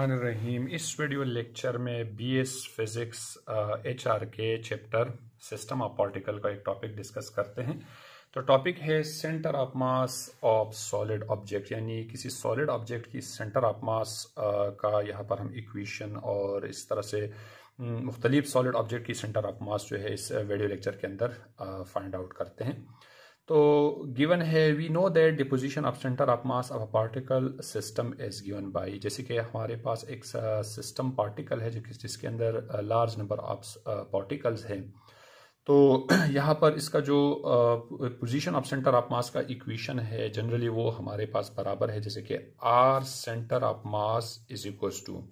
रहीम इस video lecture में BS physics HR के चैप्टर सिस्टम ऑफ पार्टिकल का एक टॉपिक डिस्कस करते हैं तो टॉपिक है centre of mass of solid object यानी किसी सॉलिड ऑब्जेक्ट की सेंटर ऑफ मास का यहाँ पर हम इक्वेशन और इस तरह से मुख्तलिफ सॉलिड ऑब्जेक्ट की सेंटर ऑफ मास जो है इस वीडियो लेक्चर के अंदर फाइंड आउट करते हैं तो गिवन है we know that the position of centre of mass of a particle system is given by जैसे कि हमारे पास एक सिस्टम पार्टिकल है जिस, जिसके अंदर लार्ज नंबर ऑफ पार्टिकल्स हैं तो यहाँ पर इसका जो position of centre of mass का इक्वेशन है जनरली वो हमारे पास बराबर है जैसे कि R centre of mass is equals to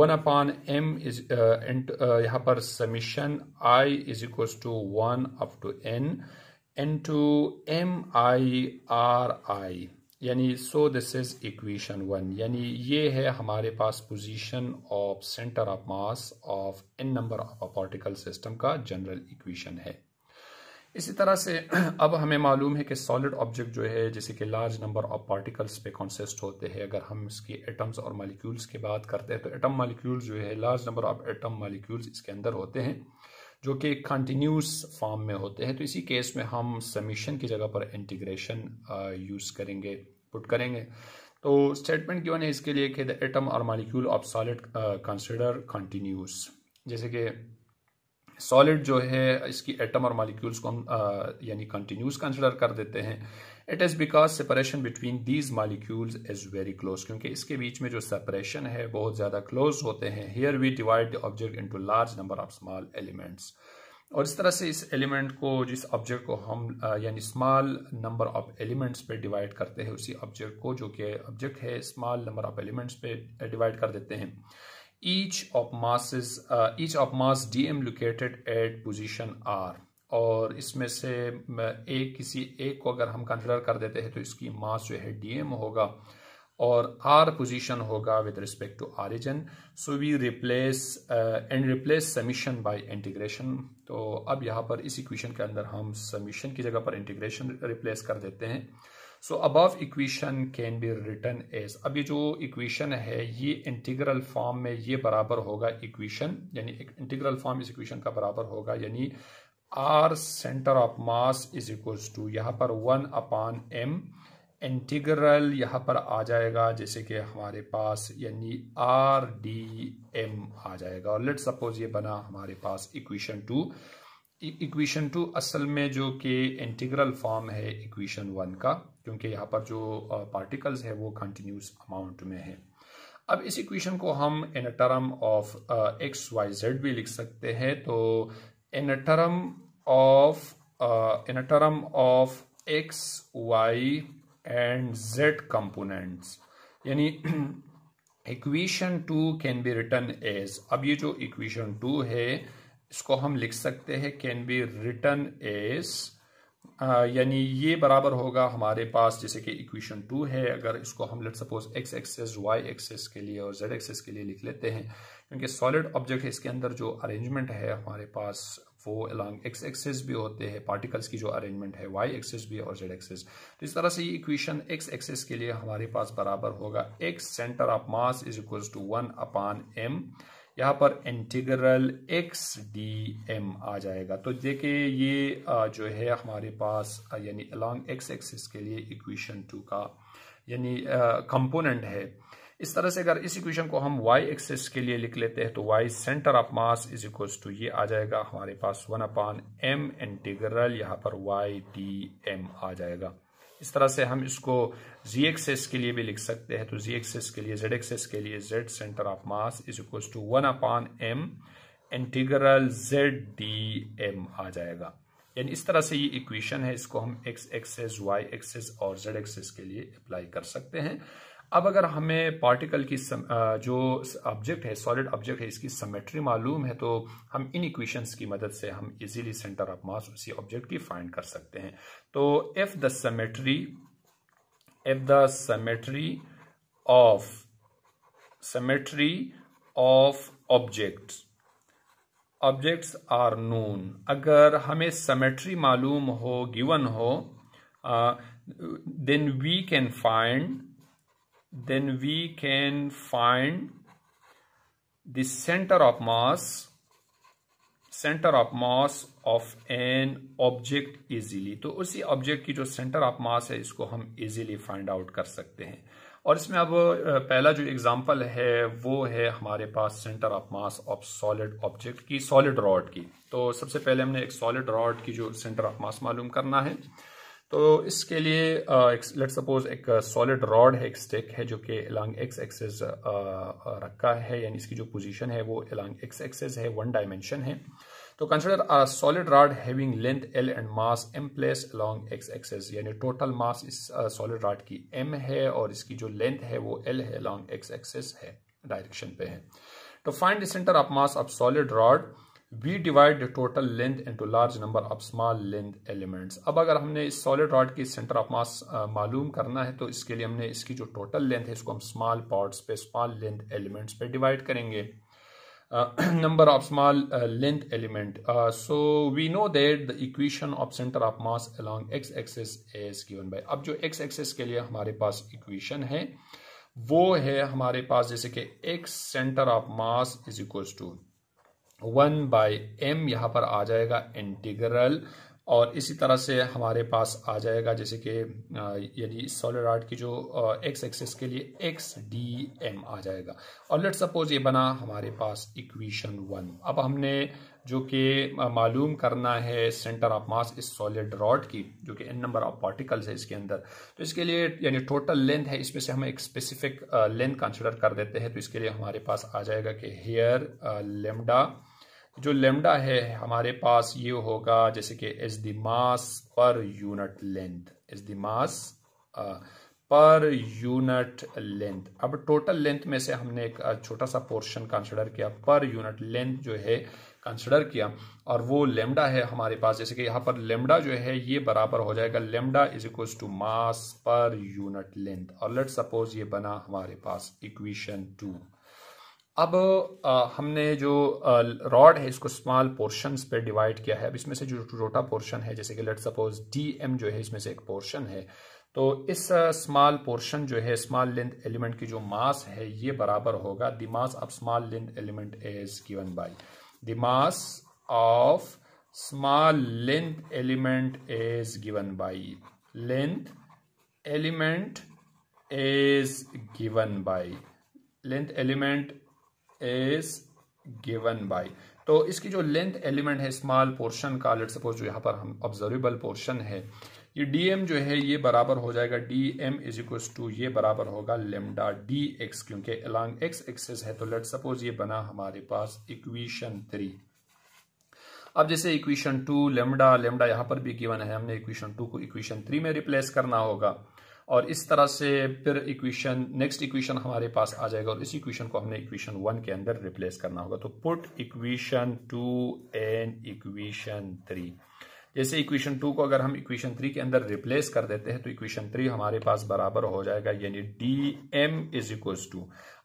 one upon M is यहाँ पर summation I is equals to one up to N M I R I यानी so this is equation one यानी ये है हमारे पास position of centre of mass of N number of a particle system का general equation है इसी तरह से अब हमें मालूम है कि सॉलिड ऑब्जेक्ट जो है जैसे कि लार्ज नंबर ऑफ पार्टिकल्स पे कॉन्सिस्ट होते हैं अगर हम इसके एटम्स और मालिक्यूल्स की बात करते हैं तो एटम मालिक्यूल्स जो है large number of atom molecules इसके अंदर होते हैं जो कि कंटिन्यूस फॉर्म में होते हैं तो इसी केस में हम समीशन की जगह पर इंटीग्रेशन यूज़ uh, करेंगे पुट करेंगे तो स्टेटमेंट क्यों है इसके लिए कि द एटम और molecule of solid consider continuous जैसे कि सॉलिड जो है इसकी एटम और मालिक्यूल्स को हम यानी कंटिन्यूस कंसिडर कर देते हैं it is because separation between these molecules is very close क्योंकि इसके बीच में जो सेपरेशन है बहुत ज़्यादा क्लोज होते हैं here we divide object into large number of small elements और इस तरह से इस एलिमेंट को जिस ऑब्जेक्ट को हम यानी स्मॉल नंबर ऑफ एलिमेंट्स पे डिवाइड करते हैं उसी ऑब्जेक्ट को जो कि ऑब्जेक्ट है स्मॉल नंबर ऑफ एलिमेंट्स पे डिवाइड कर देते हैं each of masses uh, each of mass dm located at position r और इसमें से एक किसी एक को अगर हम कंसिडर कर देते हैं तो इसकी मास जो है डीएम होगा और आर पोजीशन होगा with respect to origin so we replace and replace summation by integration तो अब यहाँ पर इस इक्वेशन के अंदर हम समीशन की जगह पर इंटीग्रेशन रिप्लेस कर देते हैं so above equation can be written as अब ये जो इक्वेशन है ये इंटीग्रल फॉर्म में ये बराबर होगा इक्वेशन यानी इंटीग्रल फॉर्म इस इक्वेशन का बराबर होगा यानी R centre of mass is equal to यहाँ पर वन अपान एम इंटीग्रल यहाँ पर आ जाएगा जैसे कि हमारे पास यानी आर डी एम आ जाएगा और लेट सपोज ये बना हमारे पास इक्वेशन टू इक्वेशन टू असल में जो कि इंटीग्रल फॉर्म है इक्वेशन वन का क्योंकि यहाँ पर जो पार्टिकल्स है वो कंटिन्यूस अमाउंट में है अब इस इक्वेशन को हम in term of X Y Z भी लिख सकते हैं तो in term of in term of X Y and Z components यानी equation two can be written as अब ये जो इक्वेशन टू है इसको हम लिख सकते हैं कैन बी रिटर्न एज यानी ये बराबर होगा हमारे पास जैसे कि इक्वेशन टू है अगर इसको हम let suppose X axis Y axis के लिए और जेड एक्सेस के लिए लिख लेते हैं क्योंकि सॉलिड ऑब्जेक्ट है इसके अंदर जो अरेंजमेंट है हमारे पास वो अलॉन्ग एक्स एक्सेस भी होते हैं पार्टिकल्स की जो अरेंजमेंट है वाई एक्सेस भी और जेड एक्सेस तो इस तरह से ये इक्वेशन एक्स एक्सेस के लिए हमारे पास बराबर होगा X centre of mass is equal to one upon M यहाँ पर इंटीग्रल एक्स डी एम आ जाएगा तो देखिए ये जो है हमारे पास यानी अलॉन्ग एक्स एक्सिस के लिए इक्वेशन टू का यानी कंपोनेंट है इस तरह से अगर इस इक्वेशन को हम y एक्सिस के लिए लिख लेते हैं तो y centre of mass is equal to ये आ जाएगा हमारे पास वन अपान एम इंटीग्रल यहाँ पर y डी एम आ जाएगा इस तरह से हम इसको जी एक्सेस के लिए भी लिख सकते हैं तो जी एक्सेस के लिए जेड एक्सेस के लिए Z centre of mass is equal to one upon M integral Z D M आ जाएगा यानी इस तरह से ये इक्वेशन है इसको हम एक्स एक्सेस वाई एक्सेस और जेड एक्सेस के लिए अप्लाई कर सकते हैं अब अगर हमें पार्टिकल की सम, जो ऑब्जेक्ट है सॉलिड ऑब्जेक्ट है इसकी समेट्री मालूम है तो हम इन इक्वेशंस की मदद से हम इजीली सेंटर ऑफ मास उसी ऑब्जेक्ट की फाइंड कर सकते हैं तो if the symmetry if the symmetry of symmetry of object objects are known अगर हमें समेट्री मालूम हो गिवन हो then we can find then we can find the center of mass centre of mass of an object easily तो उसी object की जो centre of मास है इसको हम इजिली फाइंड आउट कर सकते हैं और इसमें अब पहला जो एग्जाम्पल है वो है हमारे पास centre of mass of solid object की सॉलिड रॉड की तो सबसे पहले हमने एक सॉलिड रॉड की जो सेंटर ऑफ मास मालूम करना है तो इसके लिए लेट सपोज एक सॉलिड रॉड है एक स्टिक है जो कि अलॉन्ग एक्स एक्सेस रखा है यानी इसकी जो पोजीशन है वो अलॉन्ग एक्स एक्सेस है वन डायमेंशन है तो consider a solid rod having length L and mass M place along X axis यानी टोटल मास इस सॉलिड रॉड की एम है और इसकी जो लेंथ है वो एल है अलॉन्ग एक्स एक्सेस है डायरेक्शन पे है तो find the centre of mass of solid rod we divide total length into large number of small length elements अब अगर हमने इस सॉलिड रॉड की सेंटर ऑफ मास मालूम करना है तो इसके लिए हमने इसकी जो टोटल लेंथ है इसको हम स्मॉल पार्ट्स पे स्मॉल लेंथ एलिमेंट्स पे डिवाइड करेंगे number of small length element so we know that the equation of centre of mass along X axis as given by अब जो एक्स एक्सेस के लिए हमारे पास इक्वेशन है वो है हमारे पास जैसे कि X centre of mass is equals to one by M यहाँ पर आ जाएगा इंटीग्रल और इसी तरह से हमारे पास आ जाएगा जैसे कि यदि सोलर आर्ट की जो एक्स एक्सेस के लिए एक्स डी एम आ जाएगा और लेट सपोज ये बना हमारे पास इक्वेशन वन अब हमने जो कि मालूम करना है सेंटर ऑफ मास इस सॉलिड रॉड की जो कि एन नंबर ऑफ पार्टिकल्स है इसके अंदर तो इसके लिए यानी टोटल लेंथ है इसमें से हम एक स्पेसिफिक लेंथ कंसिडर कर देते हैं तो इसके लिए हमारे पास आ जाएगा कि हेयर लेमडा जो लेमडा है हमारे पास ये होगा जैसे कि as the mass per unit length as the mass per unit length अब टोटल लेंथ में से हमने एक छोटा सा पोर्शन कंसिडर किया पर यूनिट लेंथ जो है कंसिडर किया और वो लेमडा है हमारे पास जैसे कि यहाँ पर लेमडा जो है ये बराबर हो जाएगा lambda is equal to mass per unit length और लेट सपोज ये बना हमारे पास इक्वेशन टू अब आ, हमने जो रॉड है इसको स्मॉल पोर्शन पे डिवाइड किया है अब इसमें से जो छोटा पोर्शन है जैसे कि लेट सपोज डी एम जो है इसमें से एक पोर्शन है तो इस स्मॉल पोर्शन जो है स्मॉल लेंथ एलिमेंट की जो मास है ये बराबर होगा the mass of small length element is given by the mass of small length element is given by length element is given by length element is given by तो इसकी जो length element है स्मॉल पोर्शन का let suppose जो यहाँ पर हम observable portion है ये dm जो है ये बराबर हो जाएगा D M is equal to ये बराबर होगा लेमडा डी एक्स क्योंकि अलॉन्ग एक्स एक्सेस है तो लेट सपोज ये बना हमारे पास इक्वेशन थ्री अब जैसे इक्वेशन टू लेमडा लेमडा यहां पर भी गिवन है हमने इक्वेशन टू को इक्वेशन थ्री में रिप्लेस करना होगा और इस तरह से फिर इक्वेशन नेक्स्ट इक्वेशन हमारे पास आ जाएगा और इस इक्वेशन को हमने इक्वेशन वन के अंदर रिप्लेस करना होगा तो put equation two and equation three जैसे इक्वेशन टू को अगर हम इक्वेशन थ्री के अंदर रिप्लेस कर देते हैं तो इक्वेशन थ्री हमारे पास बराबर हो जाएगा यानी D M is equal to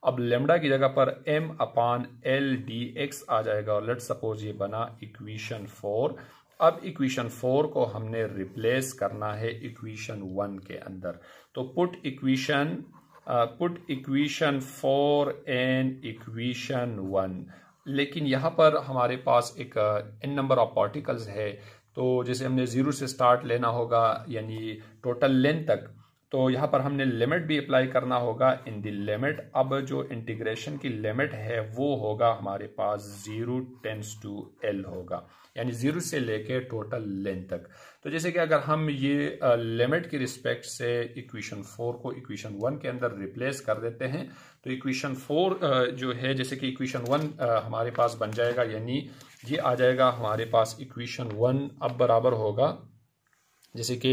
अब लेमडा की जगह पर M upon L D X आ जाएगा और लेट सपोज ये बना इक्वेशन फोर अब इक्वेशन फोर को हमने रिप्लेस करना है इक्वेशन वन के अंदर तो put equation put equation four in equation one लेकिन यहां पर हमारे पास एक एन नंबर ऑफ पार्टिकल्स है तो जैसे हमने ज़ीरो से स्टार्ट लेना होगा यानी टोटल लेंथ तक तो यहाँ पर हमने लिमिट भी अप्लाई करना होगा इन द लिमिट अब जो इंटीग्रेशन की लिमिट है वो होगा हमारे पास ज़ीरो टेंस टू एल होगा यानी ज़ीरो से लेके टोटल लेंथ तक तो जैसे कि अगर हम ये लिमिट की रिस्पेक्ट से इक्वेशन फोर को इक्वेशन वन के अंदर रिप्लेस कर देते हैं तो इक्वेशन फोर जो है जैसे कि इक्वेशन वन हमारे पास बन जाएगा यानी ये आ जाएगा हमारे पास इक्वेशन वन अब बराबर होगा जैसे कि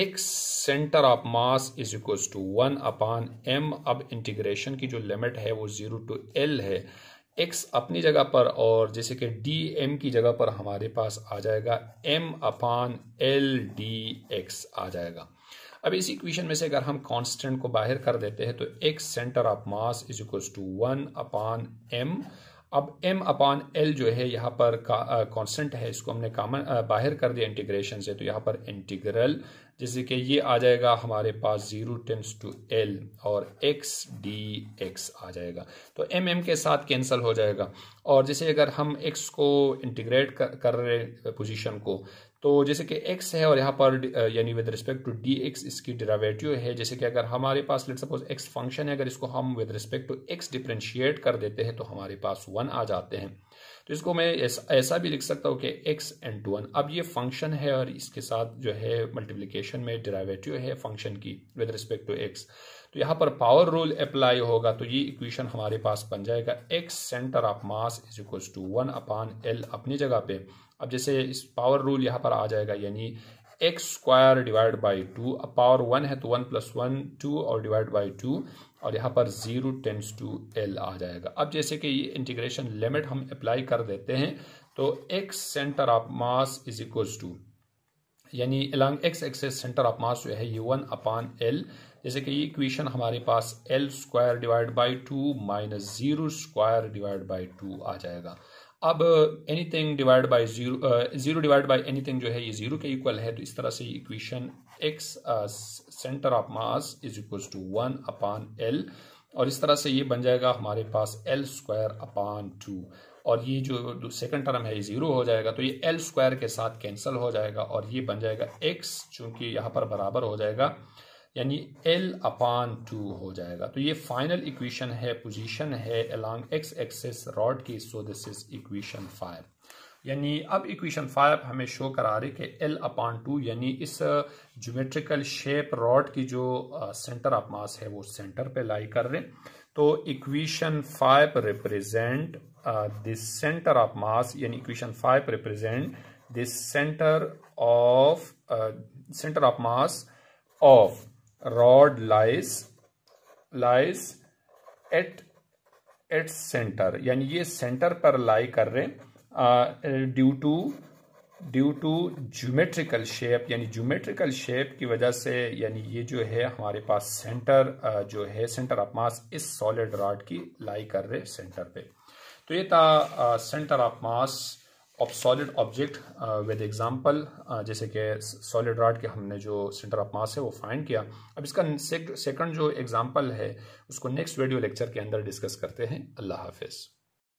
X centre of mass is equals to one upon M अब इंटीग्रेशन की जो लिमिट है वो ज़ीरो टू एल है एक्स अपनी जगह पर और जैसे कि डी एम की जगह पर हमारे पास आ जाएगा M upon L D X आ जाएगा अब इसी इक्वेशन में से अगर हम कांस्टेंट को बाहर कर देते हैं तो X centre of mass is equals to one upon M अब m अपॉन एल जो है यहाँ पर कांस्टेंट है इसको हमने कामन बाहर कर दिया इंटीग्रेशन से तो यहाँ पर इंटीग्रल जैसे कि ये आ जाएगा हमारे पास जीरो टेंस टू एल और एक्स डी एक्स आ जाएगा तो एम एम के साथ कैंसिल हो जाएगा और जैसे अगर हम एक्स को इंटीग्रेट कर, कर रहे पोजीशन को तो जैसे कि x है और यहाँ पर यानी with respect to D X इसकी डिरावेटिव है जैसे कि अगर हमारे पास लेट सपोज x फंक्शन है अगर इसको हम with respect to x differentiate कर देते हैं तो हमारे पास वन आ जाते हैं तो इसको मैं ऐसा एस, भी लिख सकता हूँ कि x एंड टू वन अब ये फंक्शन है और इसके साथ जो है मल्टीप्लीकेशन में डिरावेटिव है फंक्शन की विद रिस्पेक्ट टू एक्स तो यहाँ पर पावर रूल अप्लाई होगा तो ये इक्वेशन हमारे पास बन जाएगा X centre of mass is equal to one upon L अपनी जगह पे अब जैसे इस पावर रूल यहां पर आ जाएगा यानी X square divide by two अब पावर वन है तो वन प्लस वन टू और डिवाइड बाई टू और यहाँ पर जीरो टेंस टू एल आ जाएगा अब जैसे कि ये इंटीग्रेशन लिमिट हम अप्लाई कर देते हैं तो X centre of mass is equals to यानी along X axis centre of mass जो है ये वन अपान एल जैसे कि ये इक्वेशन हमारे पास L square divide by two minus zero square divide by two आ जाएगा अब anything divide by zero zero divide by anything जो है ये जीरो के इक्वल है तो इस तरह से equation X centre of mass is equal to one upon L और इस तरह से ये बन जाएगा हमारे पास एल स्क्वायर अपान टू और ये जो सेकंड टर्म है ये ज़ीरो हो जाएगा तो ये एल स्क्वायर के साथ कैंसिल हो जाएगा और ये बन जाएगा एक्स चूंकि यहाँ पर बराबर हो जाएगा यानी एल अपान टू हो जाएगा तो ये फाइनल इक्वेशन है पोजीशन है अलॉन्ग एक्स एक्सेस रॉड की so this is equation five यानी अब इक्वेशन फाइव हमें शो करा रही कि एल अपान टू यानी इस ज्योमेट्रिकल शेप रॉड की जो सेंटर ऑफ मास है वो सेंटर पे लाई कर रहे हैं तो equation five represent this centre of mass यानी equation five represent this centre of centre of mass of rod lies lies at its center यानी ये सेंटर पर लाई कर रहे due to due to geometrical shape यानी geometrical shape की वजह से यानी ये जो है हमारे पास सेंटर जो है सेंटर ऑफ मास इस सॉलिड रॉड की लाई कर रहे सेंटर पे तो ये था centre of mass of solid object with example जैसे कि सॉलिड रॉड के हमने जो सेंटर ऑफ मास है वो फाइंड किया अब इसका सेकंड जो एग्जांपल है उसको नेक्स्ट वीडियो लेक्चर के अंदर डिस्कस करते हैं अल्लाह हाफिज़